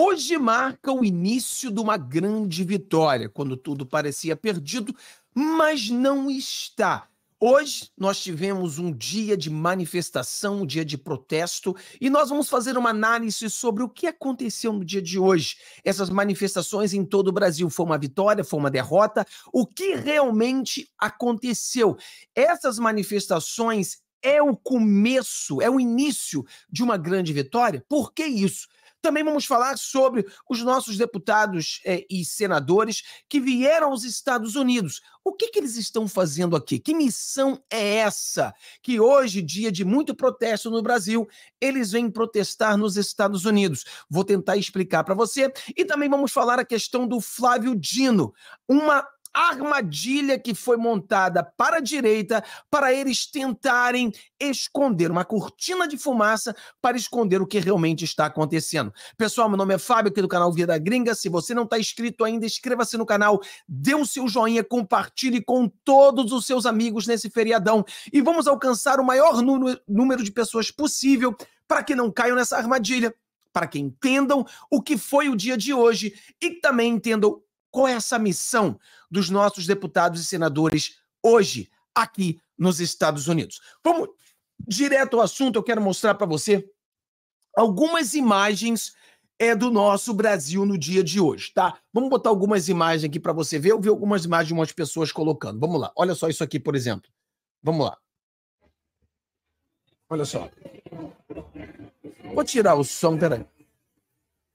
Hoje marca o início de uma grande vitória, quando tudo parecia perdido, mas não está. Hoje nós tivemos um dia de manifestação, um dia de protesto, e nós vamos fazer uma análise sobre o que aconteceu no dia de hoje. Essas manifestações em todo o Brasil foi uma vitória, foi uma derrota, o que realmente aconteceu? Essas manifestações é o começo, é o início de uma grande vitória? Por que isso? Também vamos falar sobre os nossos deputados eh, e senadores que vieram aos Estados Unidos. O que, que eles estão fazendo aqui? Que missão é essa? Que hoje, dia de muito protesto no Brasil, eles vêm protestar nos Estados Unidos. Vou tentar explicar para você. E também vamos falar a questão do Flávio Dino, uma armadilha que foi montada para a direita para eles tentarem esconder uma cortina de fumaça para esconder o que realmente está acontecendo. Pessoal, meu nome é Fábio, aqui do canal Vida Gringa. Se você não está inscrito ainda, inscreva-se no canal, dê o seu joinha, compartilhe com todos os seus amigos nesse feriadão e vamos alcançar o maior número de pessoas possível para que não caiam nessa armadilha para que entendam o que foi o dia de hoje e também entendam qual é essa missão dos nossos deputados e senadores hoje, aqui nos Estados Unidos? Vamos direto ao assunto, eu quero mostrar para você algumas imagens é do nosso Brasil no dia de hoje, tá? Vamos botar algumas imagens aqui para você ver. Eu vi algumas imagens de umas pessoas colocando. Vamos lá. Olha só isso aqui, por exemplo. Vamos lá. Olha só. Vou tirar o som, peraí.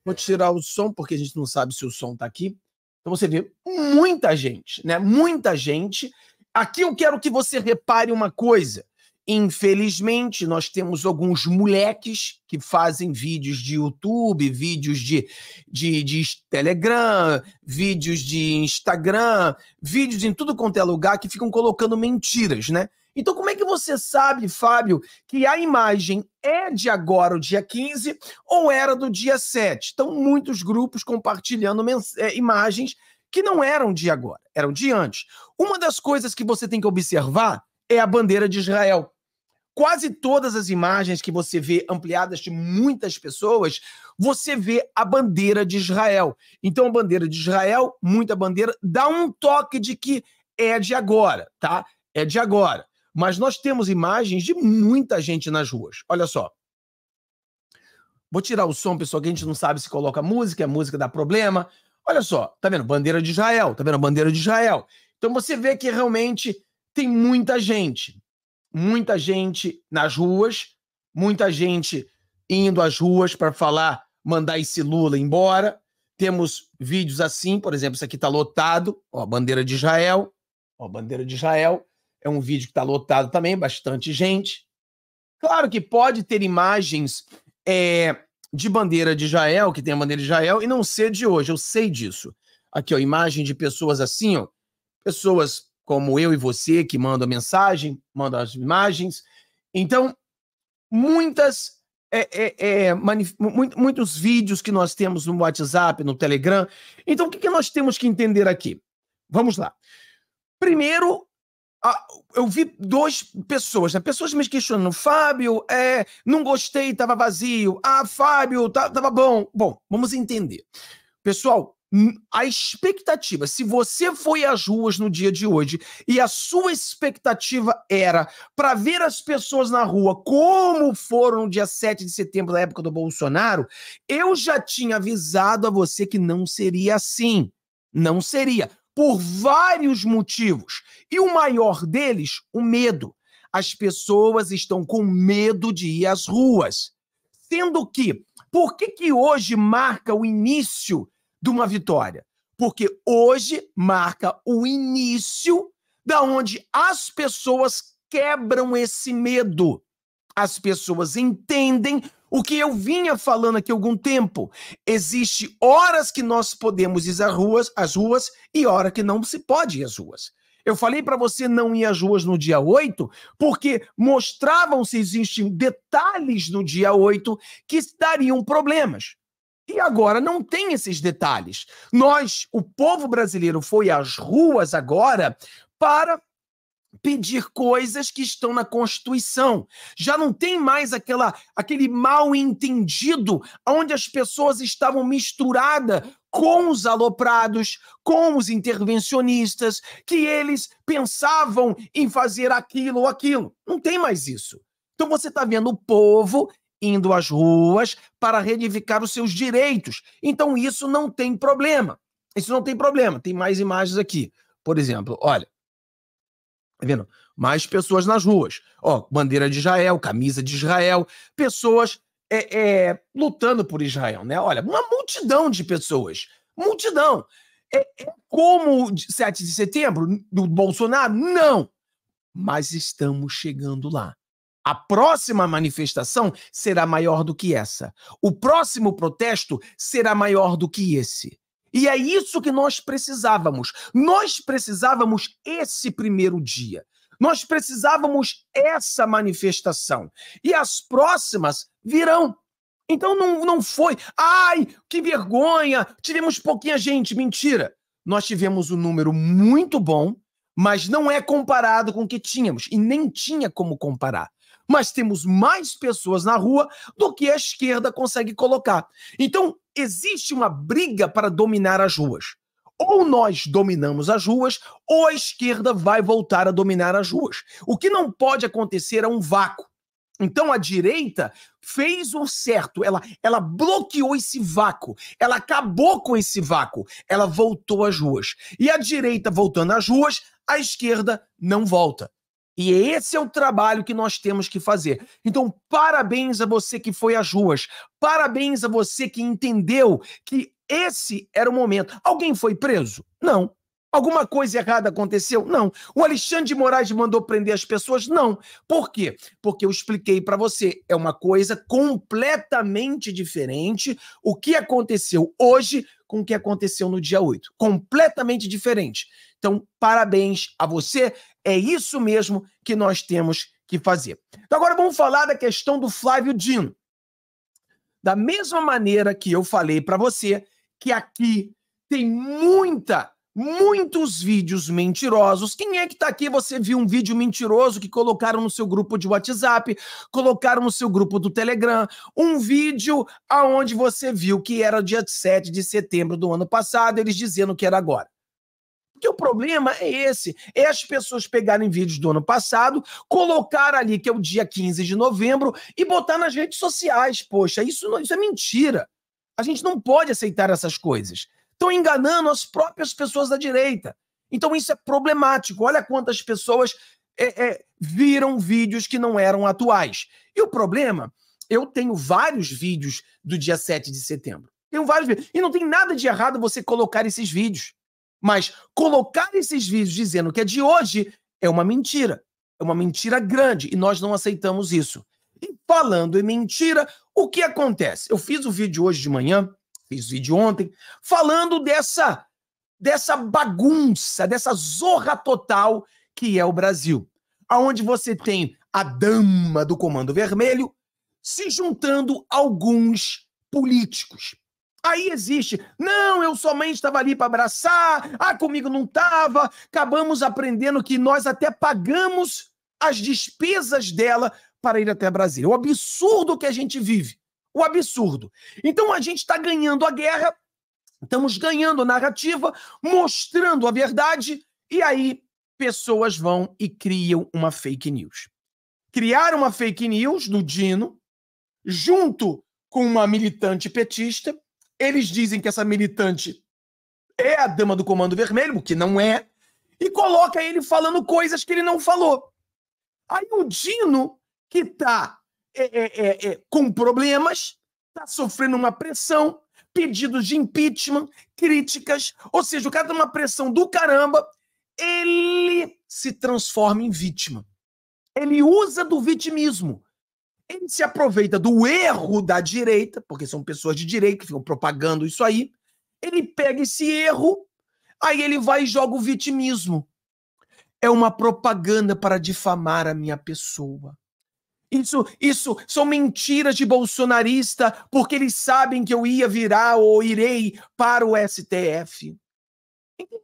Vou tirar o som, porque a gente não sabe se o som tá aqui. Então você vê muita gente, né? Muita gente. Aqui eu quero que você repare uma coisa. Infelizmente, nós temos alguns moleques que fazem vídeos de YouTube, vídeos de, de, de, Telegram, vídeos de Instagram, vídeos em tudo quanto é lugar que ficam colocando mentiras, né? Então, como é que você sabe, Fábio, que a imagem é de agora, o dia 15, ou era do dia 7? Estão muitos grupos compartilhando é, imagens que não eram de agora, eram de antes. Uma das coisas que você tem que observar é a bandeira de Israel. Quase todas as imagens que você vê ampliadas de muitas pessoas, você vê a bandeira de Israel. Então, a bandeira de Israel, muita bandeira, dá um toque de que é de agora, tá? É de agora. Mas nós temos imagens de muita gente nas ruas. Olha só. Vou tirar o som, pessoal, que a gente não sabe se coloca música, a é música dá problema. Olha só, tá vendo? Bandeira de Israel, tá vendo? Bandeira de Israel. Então você vê que realmente tem muita gente. Muita gente nas ruas, muita gente indo às ruas para falar, mandar esse Lula embora. Temos vídeos assim, por exemplo, isso aqui está lotado, ó, bandeira de Israel, ó, bandeira de Israel. É um vídeo que está lotado também, bastante gente. Claro que pode ter imagens é, de bandeira de Israel, que tem a bandeira de Israel, e não ser de hoje, eu sei disso. Aqui, ó, imagem de pessoas assim, ó, pessoas como eu e você que mandam a mensagem, mandam as imagens. Então, muitas é, é, é, muitos vídeos que nós temos no WhatsApp, no Telegram. Então, o que, que nós temos que entender aqui? Vamos lá. Primeiro, ah, eu vi duas pessoas, né? Pessoas me questionando. Fábio, é, não gostei, tava vazio. Ah, Fábio, tá, tava bom. Bom, vamos entender. Pessoal, a expectativa, se você foi às ruas no dia de hoje e a sua expectativa era para ver as pessoas na rua como foram no dia 7 de setembro, na época do Bolsonaro, eu já tinha avisado a você que não seria assim. Não seria por vários motivos. E o maior deles, o medo. As pessoas estão com medo de ir às ruas. Sendo que, por que, que hoje marca o início de uma vitória? Porque hoje marca o início da onde as pessoas quebram esse medo. As pessoas entendem o que eu vinha falando aqui há algum tempo, existe horas que nós podemos ir às ruas, às ruas e hora que não se pode ir às ruas. Eu falei para você não ir às ruas no dia 8, porque mostravam-se existem detalhes no dia 8 que dariam problemas. E agora não tem esses detalhes. Nós, o povo brasileiro, foi às ruas agora para pedir coisas que estão na Constituição. Já não tem mais aquela, aquele mal entendido onde as pessoas estavam misturadas com os aloprados, com os intervencionistas, que eles pensavam em fazer aquilo ou aquilo. Não tem mais isso. Então você está vendo o povo indo às ruas para reivindicar os seus direitos. Então isso não tem problema. Isso não tem problema. Tem mais imagens aqui. Por exemplo, olha, Tá vendo? Mais pessoas nas ruas. Ó, bandeira de Israel, camisa de Israel, pessoas é, é, lutando por Israel, né? Olha, uma multidão de pessoas. Multidão. É, é como 7 de setembro do Bolsonaro? Não. Mas estamos chegando lá. A próxima manifestação será maior do que essa. O próximo protesto será maior do que esse. E é isso que nós precisávamos. Nós precisávamos esse primeiro dia. Nós precisávamos essa manifestação. E as próximas virão. Então não, não foi, ai, que vergonha, tivemos pouquinha gente. Mentira. Nós tivemos um número muito bom, mas não é comparado com o que tínhamos. E nem tinha como comparar mas temos mais pessoas na rua do que a esquerda consegue colocar. Então, existe uma briga para dominar as ruas. Ou nós dominamos as ruas, ou a esquerda vai voltar a dominar as ruas. O que não pode acontecer é um vácuo. Então a direita fez o certo, ela, ela bloqueou esse vácuo, ela acabou com esse vácuo, ela voltou às ruas. E a direita voltando às ruas, a esquerda não volta. E esse é o trabalho que nós temos que fazer. Então, parabéns a você que foi às ruas. Parabéns a você que entendeu que esse era o momento. Alguém foi preso? Não. Alguma coisa errada aconteceu? Não. O Alexandre de Moraes mandou prender as pessoas? Não. Por quê? Porque eu expliquei para você, é uma coisa completamente diferente o que aconteceu hoje com o que aconteceu no dia 8. Completamente diferente. Então, parabéns a você é isso mesmo que nós temos que fazer. Então, agora vamos falar da questão do Flávio Dino. Da mesma maneira que eu falei para você que aqui tem muita, muitos vídeos mentirosos. Quem é que está aqui? Você viu um vídeo mentiroso que colocaram no seu grupo de WhatsApp, colocaram no seu grupo do Telegram, um vídeo aonde você viu que era dia 7 de setembro do ano passado, eles dizendo que era agora. Porque o problema é esse: é as pessoas pegarem vídeos do ano passado, colocar ali que é o dia 15 de novembro e botar nas redes sociais. Poxa, isso, não, isso é mentira. A gente não pode aceitar essas coisas. Estão enganando as próprias pessoas da direita. Então isso é problemático. Olha quantas pessoas é, é, viram vídeos que não eram atuais. E o problema, eu tenho vários vídeos do dia 7 de setembro. Tenho vários vídeos. E não tem nada de errado você colocar esses vídeos. Mas colocar esses vídeos dizendo que é de hoje é uma mentira. É uma mentira grande e nós não aceitamos isso. E falando em mentira, o que acontece? Eu fiz o vídeo hoje de manhã, fiz o vídeo ontem, falando dessa dessa bagunça, dessa zorra total que é o Brasil, aonde você tem a dama do Comando Vermelho se juntando a alguns políticos, Aí existe. Não, eu somente estava ali para abraçar. Ah, comigo não estava. Acabamos aprendendo que nós até pagamos as despesas dela para ir até Brasília. O absurdo que a gente vive. O absurdo. Então a gente está ganhando a guerra, estamos ganhando a narrativa, mostrando a verdade, e aí pessoas vão e criam uma fake news. Criaram uma fake news do Dino, junto com uma militante petista, eles dizem que essa militante é a dama do Comando Vermelho, o que não é, e coloca ele falando coisas que ele não falou. Aí o Dino, que tá é, é, é, é com problemas, tá sofrendo uma pressão, pedidos de impeachment, críticas, ou seja, o cara tá numa pressão do caramba, ele se transforma em vítima. Ele usa do vitimismo. Ele se aproveita do erro da direita, porque são pessoas de direita que ficam propagando isso aí. Ele pega esse erro, aí ele vai e joga o vitimismo. É uma propaganda para difamar a minha pessoa. Isso, isso são mentiras de bolsonarista, porque eles sabem que eu ia virar ou irei para o STF. Entendeu?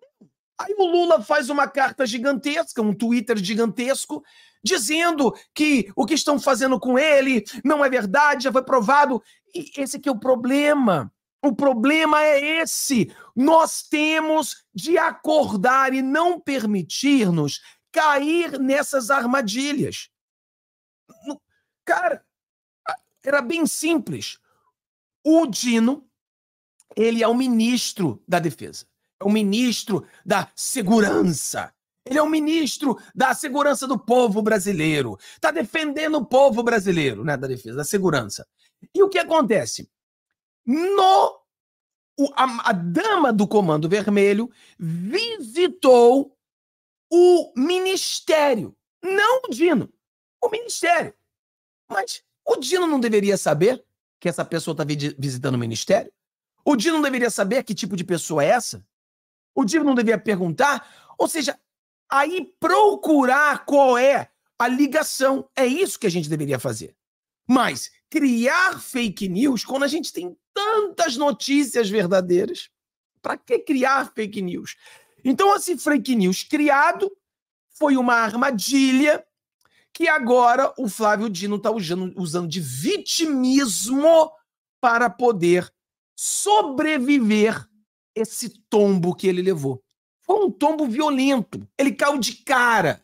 Aí o Lula faz uma carta gigantesca, um Twitter gigantesco, dizendo que o que estão fazendo com ele não é verdade, já foi provado. E esse que é o problema. O problema é esse. Nós temos de acordar e não permitir-nos cair nessas armadilhas. Cara, era bem simples. O Dino, ele é o ministro da defesa, é o ministro da segurança, ele é um ministro da segurança do povo brasileiro. Está defendendo o povo brasileiro, né? Da defesa, da segurança. E o que acontece? No o, a, a dama do Comando Vermelho visitou o ministério, não o Dino, o ministério. Mas o Dino não deveria saber que essa pessoa está visitando o ministério? O Dino não deveria saber que tipo de pessoa é essa? O Dino não deveria perguntar? Ou seja, aí procurar qual é a ligação. É isso que a gente deveria fazer. Mas criar fake news quando a gente tem tantas notícias verdadeiras, para que criar fake news? Então, esse fake news criado foi uma armadilha que agora o Flávio Dino está usando, usando de vitimismo para poder sobreviver esse tombo que ele levou. Foi um tombo violento. Ele caiu de cara.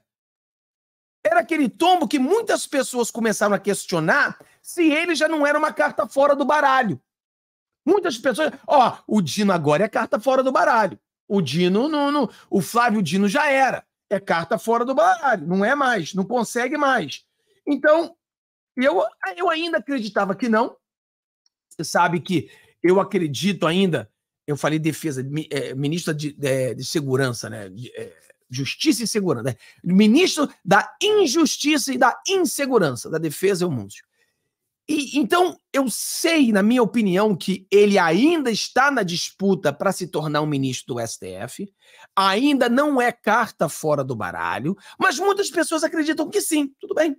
Era aquele tombo que muitas pessoas começaram a questionar se ele já não era uma carta fora do baralho. Muitas pessoas. Ó, o Dino agora é carta fora do baralho. O Dino, não, não, o Flávio Dino já era. É carta fora do baralho. Não é mais. Não consegue mais. Então, eu, eu ainda acreditava que não. Você sabe que eu acredito ainda eu falei defesa, eh, ministro de, de, eh, de segurança, né? De, eh, justiça e segurança, né? ministro da injustiça e da insegurança, da defesa é o Múncio. E então eu sei, na minha opinião, que ele ainda está na disputa para se tornar um ministro do STF, ainda não é carta fora do baralho, mas muitas pessoas acreditam que sim. Tudo bem.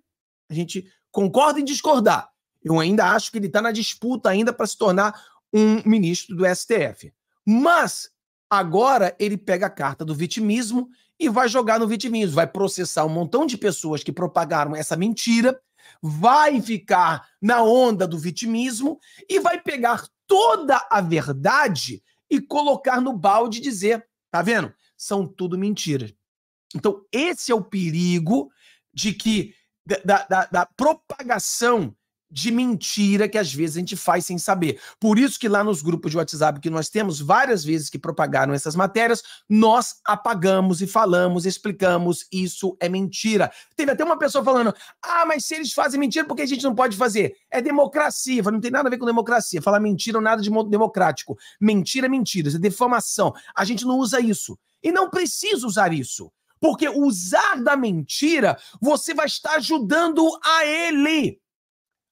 A gente concorda em discordar. Eu ainda acho que ele está na disputa ainda para se tornar um ministro do STF. Mas agora ele pega a carta do vitimismo e vai jogar no vitimismo, vai processar um montão de pessoas que propagaram essa mentira, vai ficar na onda do vitimismo e vai pegar toda a verdade e colocar no balde e dizer, tá vendo? São tudo mentiras. Então, esse é o perigo de que da, da, da propagação de mentira que às vezes a gente faz sem saber. Por isso que lá nos grupos de WhatsApp que nós temos, várias vezes que propagaram essas matérias, nós apagamos e falamos, explicamos, isso é mentira. Teve até uma pessoa falando: "Ah, mas se eles fazem mentira, por que a gente não pode fazer? É democracia". Não tem nada a ver com democracia. Falar mentira ou nada de modo democrático. Mentira é mentira, isso é defamação. A gente não usa isso. E não precisa usar isso. Porque usar da mentira, você vai estar ajudando a ele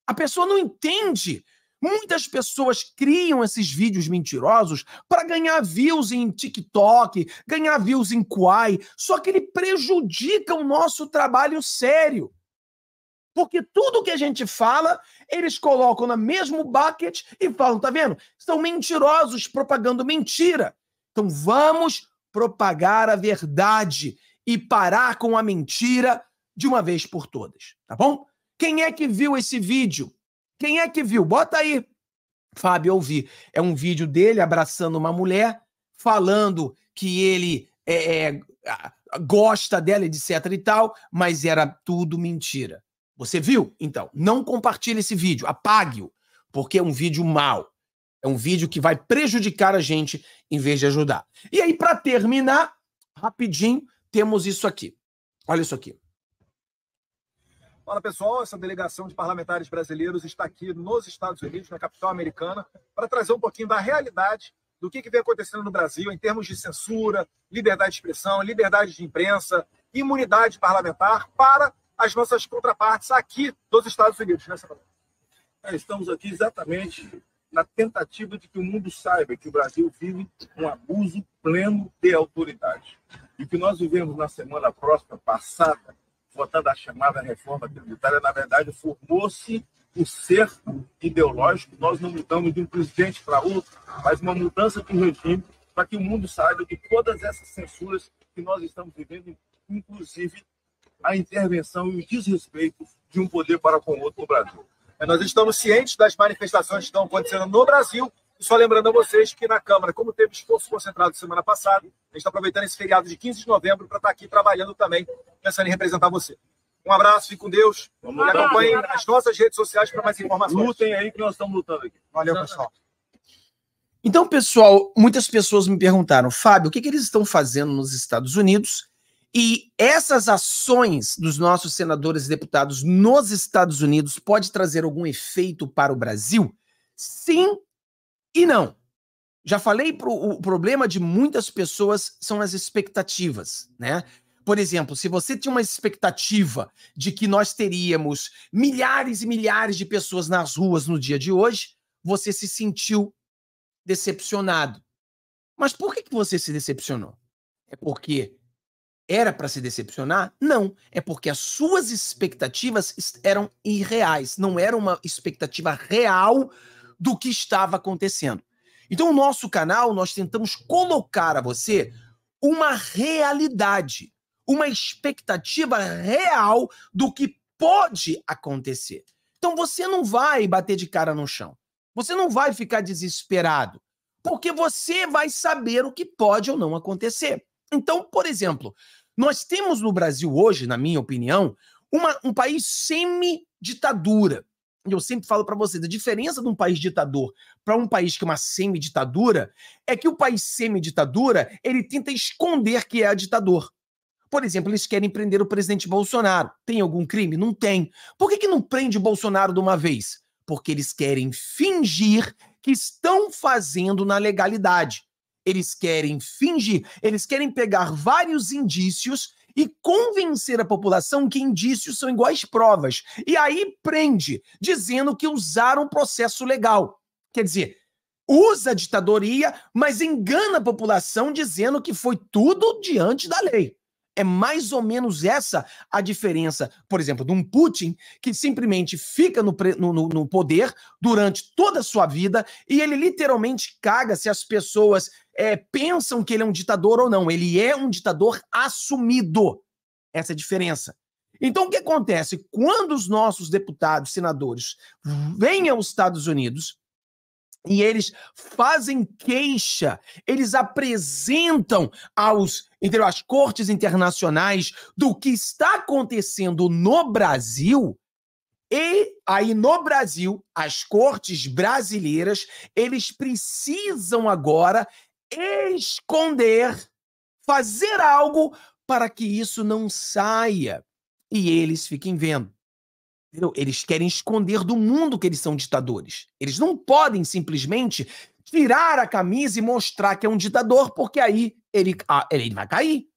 a pessoa não entende. Muitas pessoas criam esses vídeos mentirosos para ganhar views em TikTok, ganhar views em Quai, só que ele prejudica o nosso trabalho sério. Porque tudo que a gente fala, eles colocam no mesmo bucket e falam, tá vendo? São mentirosos propagando mentira. Então vamos propagar a verdade e parar com a mentira de uma vez por todas, tá bom? Quem é que viu esse vídeo? Quem é que viu? Bota aí. Fábio, ouvi. É um vídeo dele abraçando uma mulher, falando que ele é, é, gosta dela, etc e tal, mas era tudo mentira. Você viu? Então, não compartilhe esse vídeo, apague-o, porque é um vídeo mau. É um vídeo que vai prejudicar a gente em vez de ajudar. E aí, para terminar, rapidinho, temos isso aqui. Olha isso aqui. Fala pessoal, essa delegação de parlamentares brasileiros está aqui nos Estados Unidos, na capital americana, para trazer um pouquinho da realidade do que, vem acontecendo no Brasil em termos de censura, liberdade de expressão, liberdade de imprensa, imunidade parlamentar para as nossas contrapartes aqui dos Estados Unidos. Né, é, Estamos aqui exatamente na tentativa de que o mundo saiba que o Brasil vive um abuso pleno de autoridade. E o que nós vivemos na semana próxima passada votando a chamada reforma tributária, na verdade, formou-se o ser ideológico. Nós não mudamos de um presidente para outro, mas uma mudança de regime para que o mundo saiba de todas essas censuras que nós estamos vivendo, inclusive a intervenção e o desrespeito de um poder para com o outro no Brasil. É, nós estamos cientes das manifestações que estão acontecendo no Brasil só lembrando a vocês que na Câmara, como teve esforço concentrado semana passada, a gente está aproveitando esse feriado de 15 de novembro para estar tá aqui trabalhando também, pensando em representar você. Um abraço, fique com Deus. Vamos e acompanhem as nossas redes sociais para mais informações. Lutem aí que nós estamos lutando aqui. Valeu, pessoal. Então, pessoal, muitas pessoas me perguntaram, Fábio, o que, que eles estão fazendo nos Estados Unidos? E essas ações dos nossos senadores e deputados nos Estados Unidos pode trazer algum efeito para o Brasil? Sim, e não. Já falei, pro, o problema de muitas pessoas são as expectativas, né? Por exemplo, se você tinha uma expectativa de que nós teríamos milhares e milhares de pessoas nas ruas no dia de hoje, você se sentiu decepcionado. Mas por que, que você se decepcionou? É porque era para se decepcionar? Não. É porque as suas expectativas eram irreais. Não era uma expectativa real do que estava acontecendo. Então, nosso canal, nós tentamos colocar a você uma realidade, uma expectativa real do que pode acontecer. Então, você não vai bater de cara no chão. Você não vai ficar desesperado, porque você vai saber o que pode ou não acontecer. Então, por exemplo, nós temos no Brasil hoje, na minha opinião, uma, um país semi-ditadura eu sempre falo para vocês, a diferença de um país ditador para um país que é uma semi-ditadura é que o país semi-ditadura, ele tenta esconder que é ditador. Por exemplo, eles querem prender o presidente Bolsonaro. Tem algum crime? Não tem. Por que, que não prende o Bolsonaro de uma vez? Porque eles querem fingir que estão fazendo na legalidade. Eles querem fingir, eles querem pegar vários indícios e convencer a população que indícios são iguais provas. E aí prende, dizendo que usaram o processo legal. Quer dizer, usa a ditadoria, mas engana a população dizendo que foi tudo diante da lei. É mais ou menos essa a diferença, por exemplo, de um Putin que simplesmente fica no, no, no poder durante toda a sua vida e ele literalmente caga se as pessoas é, pensam que ele é um ditador ou não. Ele é um ditador assumido. Essa é a diferença. Então, o que acontece? Quando os nossos deputados, senadores, vêm aos Estados Unidos, e eles fazem queixa, eles apresentam aos entendeu, às cortes internacionais do que está acontecendo no Brasil. E aí no Brasil, as cortes brasileiras, eles precisam agora esconder, fazer algo para que isso não saia e eles fiquem vendo. Entendeu? Eles querem esconder do mundo que eles são ditadores. Eles não podem simplesmente tirar a camisa e mostrar que é um ditador, porque aí ele, ah, ele vai cair.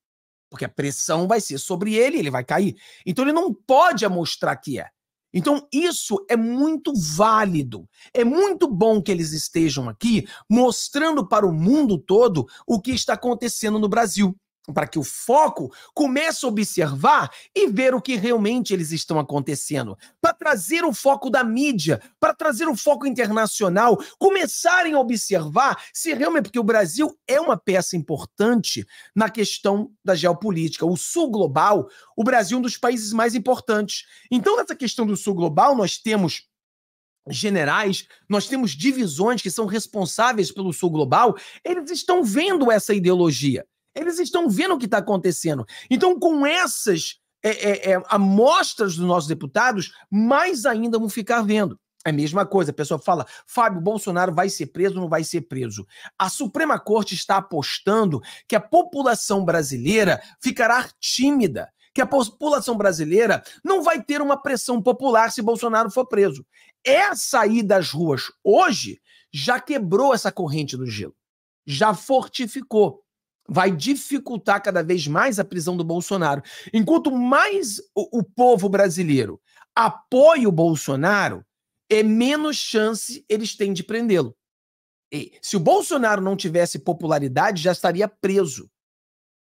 Porque a pressão vai ser sobre ele, ele vai cair. Então ele não pode mostrar que é. Então, isso é muito válido. É muito bom que eles estejam aqui mostrando para o mundo todo o que está acontecendo no Brasil para que o foco comece a observar e ver o que realmente eles estão acontecendo, para trazer o foco da mídia, para trazer o foco internacional, começarem a observar se realmente porque o Brasil é uma peça importante na questão da geopolítica, o sul global, o Brasil é um dos países mais importantes. Então nessa questão do sul global nós temos generais, nós temos divisões que são responsáveis pelo sul global, eles estão vendo essa ideologia. Eles estão vendo o que está acontecendo. Então, com essas é, é, é, amostras dos nossos deputados, mais ainda vão ficar vendo. É a mesma coisa, a pessoa fala: Fábio Bolsonaro vai ser preso ou não vai ser preso? A Suprema Corte está apostando que a população brasileira ficará tímida, que a população brasileira não vai ter uma pressão popular se Bolsonaro for preso. É sair das ruas hoje já quebrou essa corrente do gelo, já fortificou vai dificultar cada vez mais a prisão do Bolsonaro. Enquanto mais o, o povo brasileiro apoia o Bolsonaro, é menos chance eles têm de prendê-lo. Se o Bolsonaro não tivesse popularidade, já estaria preso.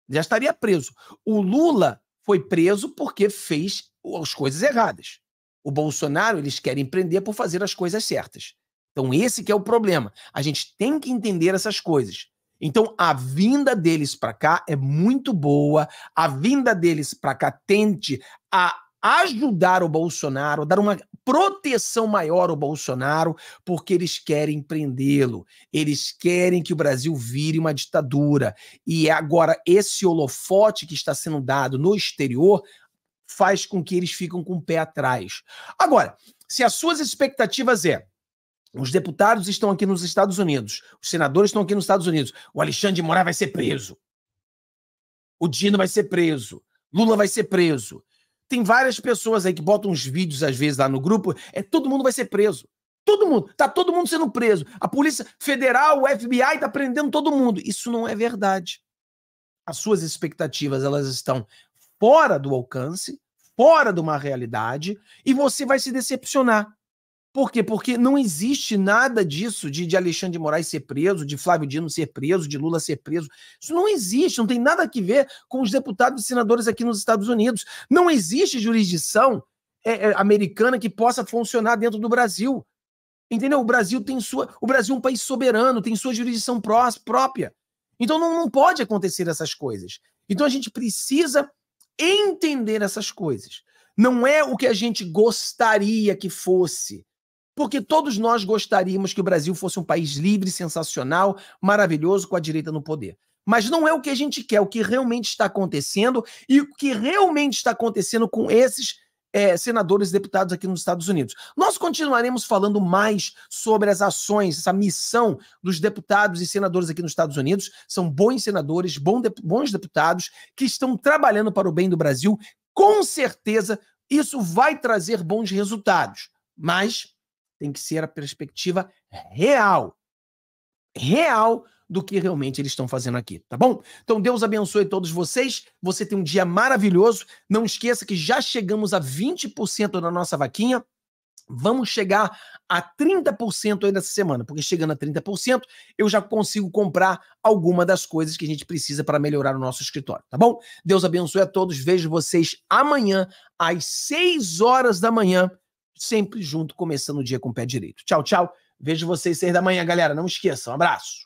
Já estaria preso. O Lula foi preso porque fez as coisas erradas. O Bolsonaro, eles querem prender por fazer as coisas certas. Então, esse que é o problema. A gente tem que entender essas coisas. Então, a vinda deles para cá é muito boa. A vinda deles para cá tende a ajudar o Bolsonaro, dar uma proteção maior ao Bolsonaro, porque eles querem prendê-lo. Eles querem que o Brasil vire uma ditadura. E é agora esse holofote que está sendo dado no exterior faz com que eles ficam com o pé atrás. Agora, se as suas expectativas é os deputados estão aqui nos Estados Unidos. Os senadores estão aqui nos Estados Unidos. O Alexandre de Moraes vai ser preso. O Dino vai ser preso. Lula vai ser preso. Tem várias pessoas aí que botam uns vídeos, às vezes, lá no grupo. É todo mundo vai ser preso. Todo mundo. Tá todo mundo sendo preso. A Polícia Federal, o FBI tá prendendo todo mundo. Isso não é verdade. As suas expectativas, elas estão fora do alcance, fora de uma realidade, e você vai se decepcionar. Por quê? Porque não existe nada disso de, de Alexandre de Moraes ser preso, de Flávio Dino ser preso, de Lula ser preso. Isso não existe, não tem nada a ver com os deputados e senadores aqui nos Estados Unidos. Não existe jurisdição é, é, americana que possa funcionar dentro do Brasil. Entendeu? O Brasil tem sua. O Brasil é um país soberano, tem sua jurisdição pró própria. Então não, não pode acontecer essas coisas. Então a gente precisa entender essas coisas. Não é o que a gente gostaria que fosse porque todos nós gostaríamos que o Brasil fosse um país livre, sensacional, maravilhoso, com a direita no poder. Mas não é o que a gente quer, é o que realmente está acontecendo e o que realmente está acontecendo com esses é, senadores e deputados aqui nos Estados Unidos. Nós continuaremos falando mais sobre as ações, essa missão dos deputados e senadores aqui nos Estados Unidos. São bons senadores, bons deputados que estão trabalhando para o bem do Brasil. Com certeza, isso vai trazer bons resultados. Mas tem que ser a perspectiva real. Real do que realmente eles estão fazendo aqui, tá bom? Então Deus abençoe todos vocês. Você tem um dia maravilhoso. Não esqueça que já chegamos a 20% da nossa vaquinha. Vamos chegar a 30% ainda essa semana, porque chegando a 30%, eu já consigo comprar alguma das coisas que a gente precisa para melhorar o nosso escritório, tá bom? Deus abençoe a todos. Vejo vocês amanhã às 6 horas da manhã sempre junto, começando o dia com o pé direito. Tchau, tchau. Vejo vocês seis da manhã, galera. Não esqueçam. Um abraço.